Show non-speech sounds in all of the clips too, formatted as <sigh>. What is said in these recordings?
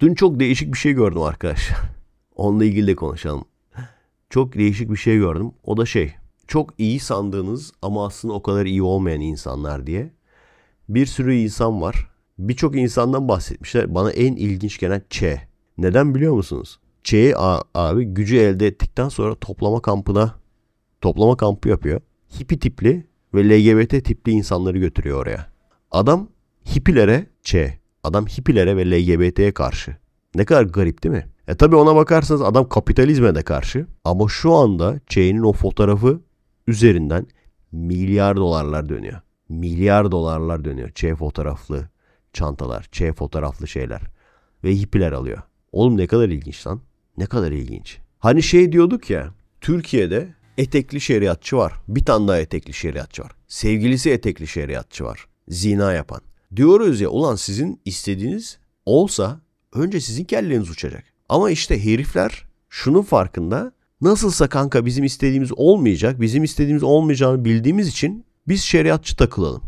Dün çok değişik bir şey gördüm arkadaşlar. <laughs> Onunla ilgili de konuşalım. Çok değişik bir şey gördüm. O da şey. Çok iyi sandığınız ama aslında o kadar iyi olmayan insanlar diye. Bir sürü insan var. Birçok insandan bahsetmişler. Bana en ilginç gelen Ç. Neden biliyor musunuz? Ç abi gücü elde ettikten sonra toplama kampına toplama kampı yapıyor. Hippie tipli ve LGBT tipli insanları götürüyor oraya. Adam hippilere Ç Adam hippilere ve LGBT'ye karşı. Ne kadar garip değil mi? E tabi ona bakarsanız adam kapitalizme de karşı. Ama şu anda Che'nin o fotoğrafı üzerinden milyar dolarlar dönüyor. Milyar dolarlar dönüyor. Che fotoğraflı çantalar, Che fotoğraflı şeyler. Ve hippiler alıyor. Oğlum ne kadar ilginç lan. Ne kadar ilginç. Hani şey diyorduk ya. Türkiye'de etekli şeriatçı var. Bir tane daha etekli şeriatçı var. Sevgilisi etekli şeriatçı var. Zina yapan. Diyoruz ya ulan sizin istediğiniz olsa önce sizin kelleniz uçacak. Ama işte herifler şunun farkında nasılsa kanka bizim istediğimiz olmayacak bizim istediğimiz olmayacağını bildiğimiz için biz şeriatçı takılalım.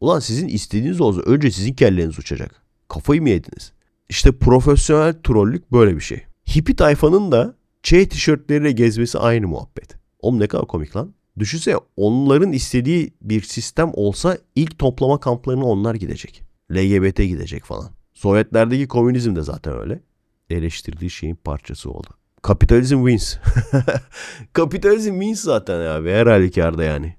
Ulan sizin istediğiniz olsa önce sizin kelleniz uçacak. Kafayı mı yediniz? İşte profesyonel trollük böyle bir şey. Hippi tayfanın da Ç tişörtleriyle gezmesi aynı muhabbet. Oğlum ne kadar komik lan. Düşünsene onların istediği bir sistem olsa ilk toplama kamplarına onlar gidecek. LGBT gidecek falan. Sovyetlerdeki komünizm de zaten öyle. Eleştirdiği şeyin parçası oldu. Kapitalizm wins. <laughs> Kapitalizm wins zaten abi her halükarda yani.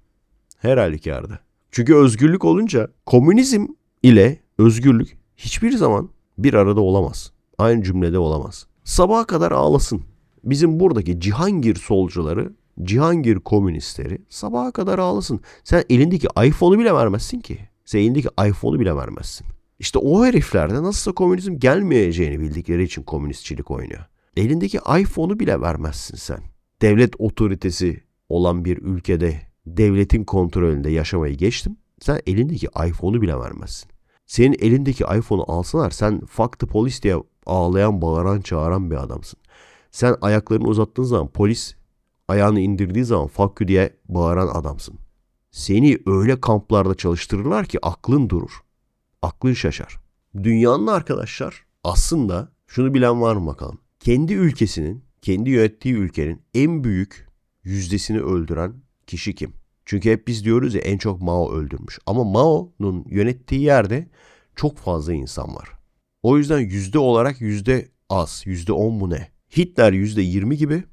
Her halükarda. Çünkü özgürlük olunca komünizm ile özgürlük hiçbir zaman bir arada olamaz. Aynı cümlede olamaz. Sabaha kadar ağlasın. Bizim buradaki Cihangir solcuları Cihangir komünistleri sabaha kadar ağlasın. Sen elindeki iPhone'u bile vermezsin ki. Sen elindeki iPhone'u bile vermezsin. İşte o heriflerde nasılsa komünizm gelmeyeceğini bildikleri için komünistçilik oynuyor. Elindeki iPhone'u bile vermezsin sen. Devlet otoritesi olan bir ülkede devletin kontrolünde yaşamayı geçtim. Sen elindeki iPhone'u bile vermezsin. Senin elindeki iPhone'u alsalar sen fuck the police diye ağlayan, bağıran, çağıran bir adamsın. Sen ayaklarını uzattığın zaman polis ayağını indirdiği zaman fakü diye bağıran adamsın. Seni öyle kamplarda çalıştırırlar ki aklın durur. Aklın şaşar. Dünyanın arkadaşlar aslında şunu bilen var mı bakalım? Kendi ülkesinin, kendi yönettiği ülkenin en büyük yüzdesini öldüren kişi kim? Çünkü hep biz diyoruz ya en çok Mao öldürmüş. Ama Mao'nun yönettiği yerde çok fazla insan var. O yüzden yüzde olarak yüzde az. Yüzde on mu ne? Hitler yüzde yirmi gibi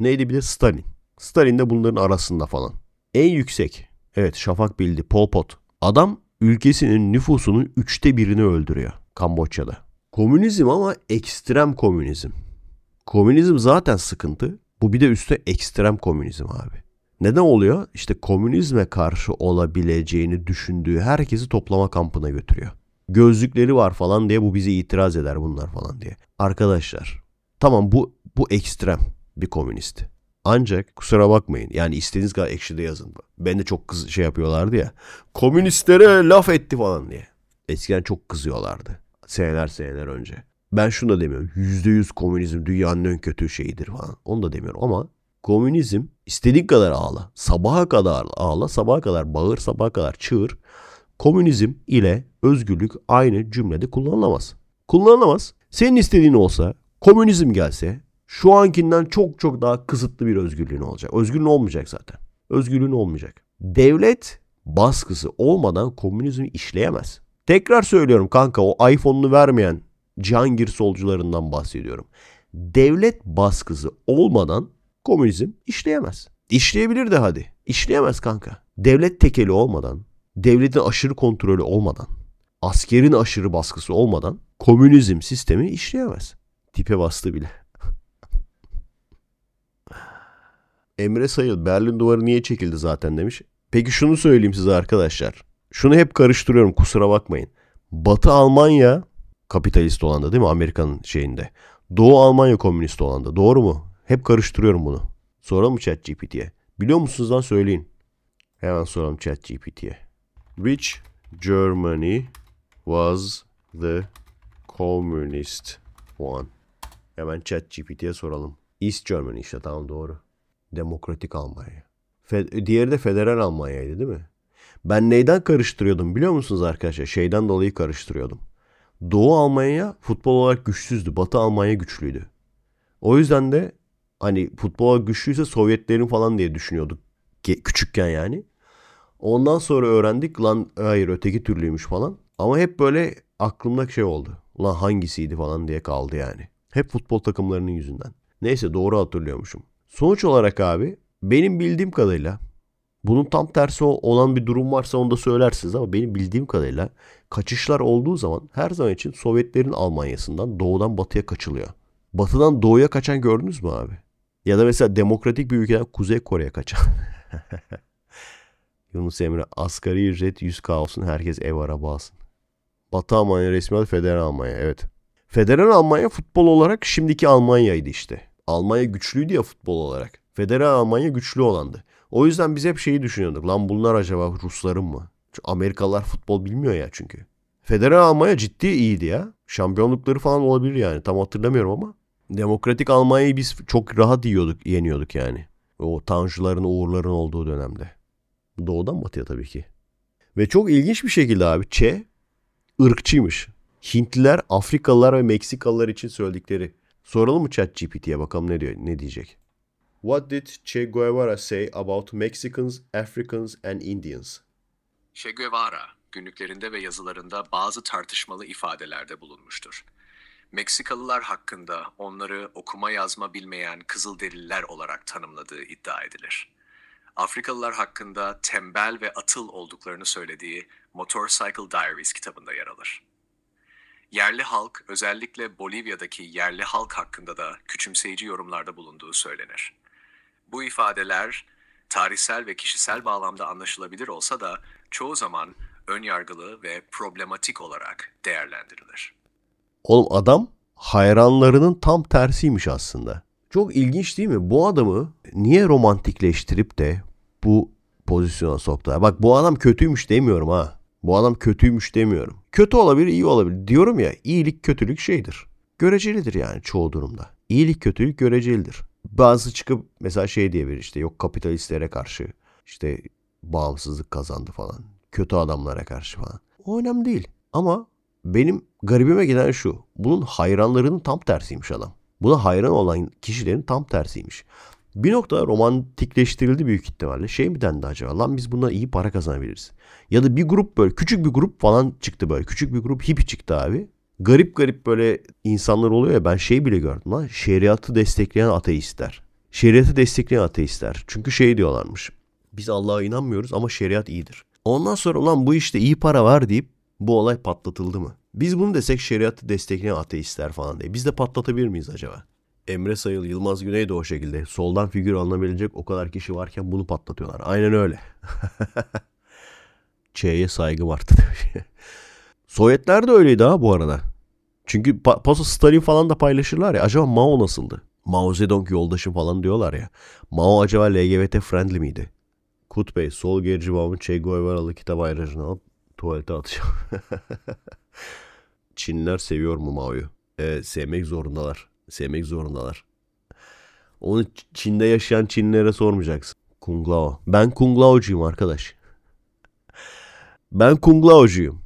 Neydi bir de Stalin. Stalin de bunların arasında falan. En yüksek. Evet Şafak bildi. Pol Pot. Adam ülkesinin nüfusunun üçte birini öldürüyor Kamboçya'da. Komünizm ama ekstrem komünizm. Komünizm zaten sıkıntı. Bu bir de üstte ekstrem komünizm abi. Neden oluyor? İşte komünizme karşı olabileceğini düşündüğü herkesi toplama kampına götürüyor. Gözlükleri var falan diye bu bizi itiraz eder bunlar falan diye. Arkadaşlar tamam bu bu ekstrem bir komünist. Ancak kusura bakmayın yani istediğiniz kadar ekşide yazın. Ben de çok kız şey yapıyorlardı ya. Komünistlere laf etti falan diye. Eskiden çok kızıyorlardı. Seneler seneler önce. Ben şunu da demiyorum. Yüzde yüz komünizm dünyanın en kötü şeyidir falan. Onu da demiyorum ama komünizm istediğin kadar ağla. Sabaha kadar ağla, sabaha kadar bağır, sabaha kadar çığır. Komünizm ile özgürlük aynı cümlede kullanılamaz. Kullanılamaz. Senin istediğin olsa, komünizm gelse şu ankinden çok çok daha kısıtlı bir özgürlüğün olacak. Özgürlüğün olmayacak zaten. Özgürlüğün olmayacak. Devlet baskısı olmadan komünizmi işleyemez. Tekrar söylüyorum kanka o iPhone'unu vermeyen Cihangir solcularından bahsediyorum. Devlet baskısı olmadan komünizm işleyemez. İşleyebilir de hadi. İşleyemez kanka. Devlet tekeli olmadan, devletin aşırı kontrolü olmadan, askerin aşırı baskısı olmadan komünizm sistemi işleyemez. Tipe bastı bile. Emre Sayıl Berlin duvarı niye çekildi zaten demiş. Peki şunu söyleyeyim size arkadaşlar. Şunu hep karıştırıyorum kusura bakmayın. Batı Almanya kapitalist olan da değil mi Amerika'nın şeyinde. Doğu Almanya komünist olan da doğru mu? Hep karıştırıyorum bunu. Soralım mı ChatGPT'ye? Biliyor musunuz lan söyleyin. Hemen soralım ChatGPT'ye. Which Germany was the communist one? Hemen ChatGPT'ye soralım. East Germany işte tamam doğru. Demokratik Almanya. Fe, diğeri de federal Almanya'ydı değil mi? Ben neyden karıştırıyordum biliyor musunuz arkadaşlar? Şeyden dolayı karıştırıyordum. Doğu Almanya futbol olarak güçsüzdü. Batı Almanya güçlüydü. O yüzden de hani futbol olarak güçlüyse Sovyetlerin falan diye düşünüyorduk küçükken yani. Ondan sonra öğrendik lan hayır öteki türlüymüş falan. Ama hep böyle aklımda şey oldu. Lan hangisiydi falan diye kaldı yani. Hep futbol takımlarının yüzünden. Neyse doğru hatırlıyormuşum. Sonuç olarak abi benim bildiğim kadarıyla bunun tam tersi olan bir durum varsa onu da söylersiniz ama benim bildiğim kadarıyla kaçışlar olduğu zaman her zaman için Sovyetlerin Almanya'sından doğudan batıya kaçılıyor. Batıdan doğuya kaçan gördünüz mü abi? Ya da mesela demokratik bir ülkeden Kuzey Kore'ye kaçan. <laughs> Yunus Emre asgari ücret 100k olsun herkes ev araba alsın. Batı Almanya resmi adı Federal Almanya evet. Federal Almanya futbol olarak şimdiki Almanya'ydı işte. Almanya güçlüydü ya futbol olarak. Federal Almanya güçlü olandı. O yüzden biz hep şeyi düşünüyorduk. Lan bunlar acaba Rusların mı? Çünkü Amerikalılar futbol bilmiyor ya çünkü. Federal Almanya ciddi iyiydi ya. Şampiyonlukları falan olabilir yani. Tam hatırlamıyorum ama. Demokratik Almanya'yı biz çok rahat yiyorduk, yeniyorduk yani. O Tanjuların, Uğurların olduğu dönemde. Doğudan batıya tabii ki. Ve çok ilginç bir şekilde abi Çe ırkçıymış. Hintliler, Afrikalılar ve Meksikalılar için söyledikleri Soralım mı chat GPT'ye bakalım ne diyor, ne diyecek. What did Che Guevara say about Mexicans, Africans and Indians? Che Guevara günlüklerinde ve yazılarında bazı tartışmalı ifadelerde bulunmuştur. Meksikalılar hakkında onları okuma yazma bilmeyen Kızılderililer olarak tanımladığı iddia edilir. Afrikalılar hakkında tembel ve atıl olduklarını söylediği Motorcycle Diaries kitabında yer alır. Yerli halk, özellikle Bolivya'daki yerli halk hakkında da küçümseyici yorumlarda bulunduğu söylenir. Bu ifadeler tarihsel ve kişisel bağlamda anlaşılabilir olsa da çoğu zaman önyargılı ve problematik olarak değerlendirilir. Oğlum adam hayranlarının tam tersiymiş aslında. Çok ilginç değil mi? Bu adamı niye romantikleştirip de bu pozisyona soktular? Bak bu adam kötüymüş demiyorum ha. Bu adam kötüymüş demiyorum. Kötü olabilir, iyi olabilir. Diyorum ya iyilik kötülük şeydir. Görecelidir yani çoğu durumda. İyilik kötülük görecelidir. Bazı çıkıp mesela şey diyebilir işte yok kapitalistlere karşı işte bağımsızlık kazandı falan. Kötü adamlara karşı falan. O önemli değil. Ama benim garibime giden şu. Bunun hayranlarının tam tersiymiş adam. Buna hayran olan kişilerin tam tersiymiş. Bir nokta romantikleştirildi büyük ihtimalle. Şey mi dendi acaba? Lan biz bundan iyi para kazanabiliriz. Ya da bir grup böyle küçük bir grup falan çıktı böyle. Küçük bir grup hippie çıktı abi. Garip garip böyle insanlar oluyor ya ben şey bile gördüm lan. Şeriatı destekleyen ateistler. Şeriatı destekleyen ateistler. Çünkü şey diyorlarmış. Biz Allah'a inanmıyoruz ama şeriat iyidir. Ondan sonra ulan bu işte iyi para var deyip bu olay patlatıldı mı? Biz bunu desek şeriatı destekleyen ateistler falan diye. Biz de patlatabilir miyiz acaba? Emre Sayıl, Yılmaz Güney de o şekilde. Soldan figür alınabilecek o kadar kişi varken bunu patlatıyorlar. Aynen öyle. <laughs> Ç'ye saygı vardı <laughs> Sovyetler de öyleydi ha bu arada. Çünkü paso Stalin falan da paylaşırlar ya. Acaba Mao nasıldı? Mao Zedong yoldaşım falan diyorlar ya. Mao acaba LGBT friendly miydi? Kut Bey sol gerici babamın Che Guevara'lı kitap ayracını alıp tuvalete atacağım. <laughs> Çinler seviyor mu Mao'yu? E, sevmek zorundalar sevmek zorundalar. Onu Çin'de yaşayan Çinlilere sormayacaksın. Kung Lao. Ben Kung Lao'cuyum arkadaş. <laughs> Ben Kung Lao'cuyum.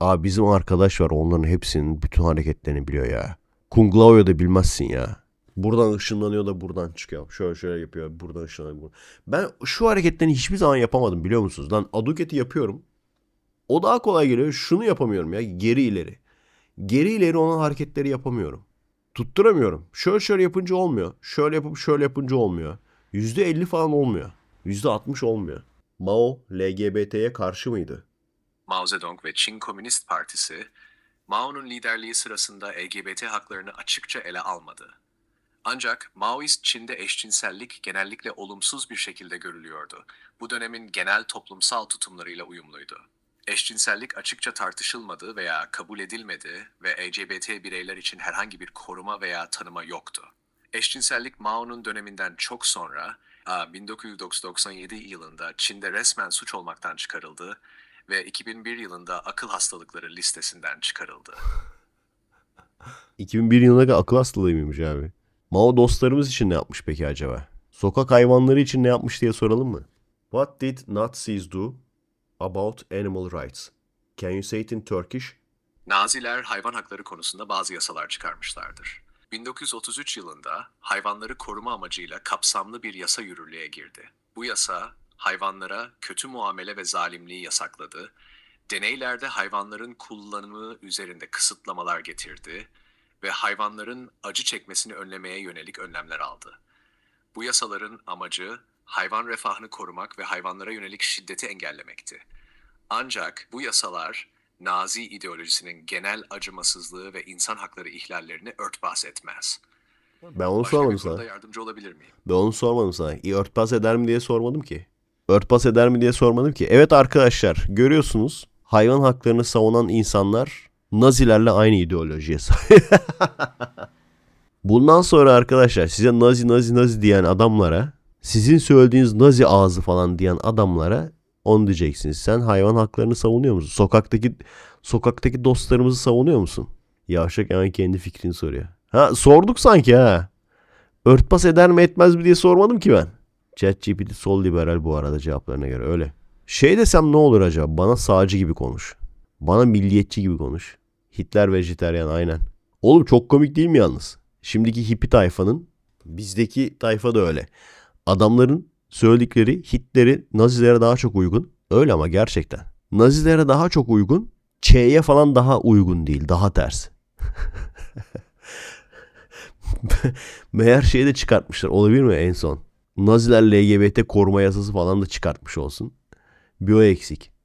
Abi bizim arkadaş var onların hepsinin bütün hareketlerini biliyor ya. Kung Lao'yu da bilmezsin ya. Buradan ışınlanıyor da buradan çıkıyor. Şöyle şöyle yapıyor buradan ışınlanıyor. Ben şu hareketlerini hiçbir zaman yapamadım biliyor musunuz? Lan Aduket'i yapıyorum. O daha kolay geliyor. Şunu yapamıyorum ya geri ileri. Geri ileri onun hareketleri yapamıyorum tutturamıyorum. Şöyle şöyle yapınca olmuyor. Şöyle yapıp şöyle yapınca olmuyor. %50 falan olmuyor. %60 olmuyor. Mao LGBT'ye karşı mıydı? Mao Zedong ve Çin Komünist Partisi, Mao'nun liderliği sırasında LGBT haklarını açıkça ele almadı. Ancak Maoist Çin'de eşcinsellik genellikle olumsuz bir şekilde görülüyordu. Bu dönemin genel toplumsal tutumlarıyla uyumluydu eşcinsellik açıkça tartışılmadı veya kabul edilmedi ve LGBT bireyler için herhangi bir koruma veya tanıma yoktu. Eşcinsellik Mao'nun döneminden çok sonra 1997 yılında Çin'de resmen suç olmaktan çıkarıldı ve 2001 yılında akıl hastalıkları listesinden çıkarıldı. 2001 <laughs> yılına kadar akıl hastalığı mıymış abi? Mao dostlarımız için ne yapmış peki acaba? Sokak hayvanları için ne yapmış diye soralım mı? What did Nazis do about animal rights. Can you say it in Turkish? Naziler hayvan hakları konusunda bazı yasalar çıkarmışlardır. 1933 yılında hayvanları koruma amacıyla kapsamlı bir yasa yürürlüğe girdi. Bu yasa hayvanlara kötü muamele ve zalimliği yasakladı, deneylerde hayvanların kullanımı üzerinde kısıtlamalar getirdi ve hayvanların acı çekmesini önlemeye yönelik önlemler aldı. Bu yasaların amacı hayvan refahını korumak ve hayvanlara yönelik şiddeti engellemekti. Ancak bu yasalar Nazi ideolojisinin genel acımasızlığı ve insan hakları ihlallerini örtbas etmez. Ben onu Başka sormadım sana. yardımcı olabilir miyim? Ben onu sormadım sana. İyi örtbas eder mi diye sormadım ki. Örtbas eder mi diye sormadım ki. Evet arkadaşlar görüyorsunuz hayvan haklarını savunan insanlar Nazilerle aynı ideolojiye sahip. <laughs> Bundan sonra arkadaşlar size Nazi Nazi Nazi diyen adamlara sizin söylediğiniz nazi ağzı falan diyen adamlara on diyeceksiniz. Sen hayvan haklarını savunuyor musun? Sokaktaki sokaktaki dostlarımızı savunuyor musun? Yavşak hemen kendi fikrini soruyor. Ha sorduk sanki ha. Örtbas eder mi etmez mi diye sormadım ki ben. Chat ChatGPT sol liberal bu arada cevaplarına göre öyle. Şey desem ne olur acaba? Bana sağcı gibi konuş. Bana milliyetçi gibi konuş. Hitler vejeteryan aynen. Oğlum çok komik değil mi yalnız? Şimdiki hippi tayfanın bizdeki tayfa da öyle. Adamların söyledikleri Hitler'i Nazilere daha çok uygun. Öyle ama gerçekten. Nazilere daha çok uygun. Ç'ye falan daha uygun değil. Daha ters. <laughs> Meğer şeyi de çıkartmışlar. Olabilir mi en son? Naziler LGBT koruma yasası falan da çıkartmış olsun. Bir o eksik.